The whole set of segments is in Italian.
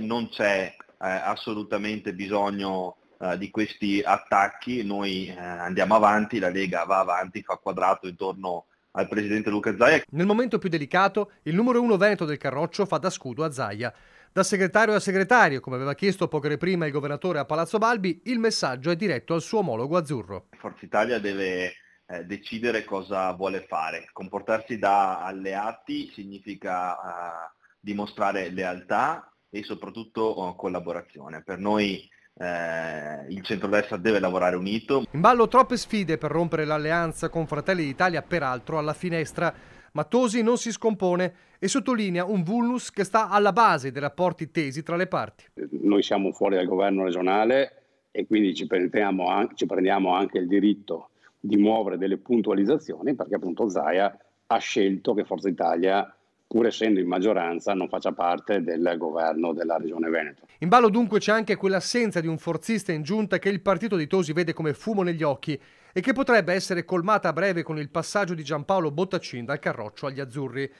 non c'è eh, assolutamente bisogno eh, di questi attacchi, noi eh, andiamo avanti, la Lega va avanti, fa quadrato intorno al presidente Luca Zaia. Nel momento più delicato, il numero uno veneto del Carroccio fa da scudo a Zaia. Da segretario a segretario, come aveva chiesto poche ore prima il governatore a Palazzo Balbi, il messaggio è diretto al suo omologo azzurro. Forza Italia deve eh, decidere cosa vuole fare. Comportarsi da alleati significa eh, dimostrare lealtà, e soprattutto oh, collaborazione. Per noi eh, il centrodestra deve lavorare unito. In ballo troppe sfide per rompere l'alleanza con Fratelli d'Italia, peraltro alla finestra. Ma non si scompone e sottolinea un vulnus che sta alla base dei rapporti tesi tra le parti. Noi siamo fuori dal governo regionale e quindi ci prendiamo, ci prendiamo anche il diritto di muovere delle puntualizzazioni perché appunto Zaia ha scelto che Forza Italia pur essendo in maggioranza, non faccia parte del governo della Regione Veneto. In ballo dunque c'è anche quell'assenza di un forzista in giunta che il partito di Tosi vede come fumo negli occhi e che potrebbe essere colmata a breve con il passaggio di Giampaolo Bottacin dal Carroccio agli Azzurri.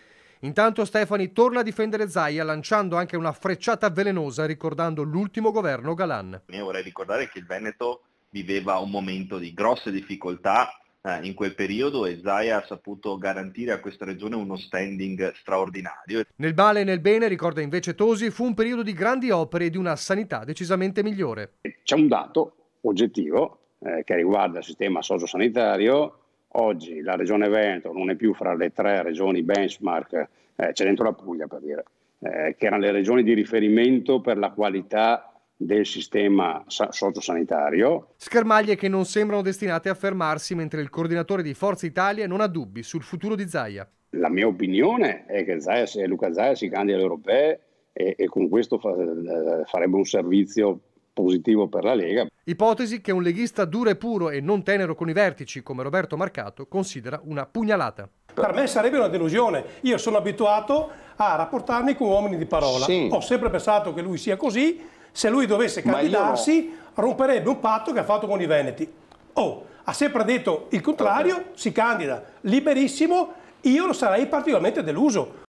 Intanto Stefani torna a difendere Zaia lanciando anche una frecciata velenosa ricordando l'ultimo governo Galan. Io vorrei ricordare che il Veneto viveva un momento di grosse difficoltà eh, in quel periodo e Zaya ha saputo garantire a questa regione uno standing straordinario. Nel male e nel bene, ricorda invece Tosi, fu un periodo di grandi opere e di una sanità decisamente migliore. C'è un dato oggettivo eh, che riguarda il sistema sociosanitario. Oggi la regione Veneto non è più fra le tre regioni benchmark, eh, c'è dentro la Puglia per dire, eh, che erano le regioni di riferimento per la qualità del sistema sociosanitario. Schermaglie che non sembrano destinate a fermarsi mentre il coordinatore di Forza Italia non ha dubbi sul futuro di Zaia. La mia opinione è che Zaia, Luca Zaia si candida alle europee e, e con questo fa, eh, farebbe un servizio positivo per la Lega. Ipotesi che un leghista duro e puro e non tenero con i vertici come Roberto Marcato considera una pugnalata. Per me sarebbe una delusione. Io sono abituato a rapportarmi con uomini di parola. Sì. Ho sempre pensato che lui sia così se lui dovesse candidarsi no. romperebbe un patto che ha fatto con i Veneti. Oh, ha sempre detto il contrario, okay. si candida liberissimo, io sarei particolarmente deluso.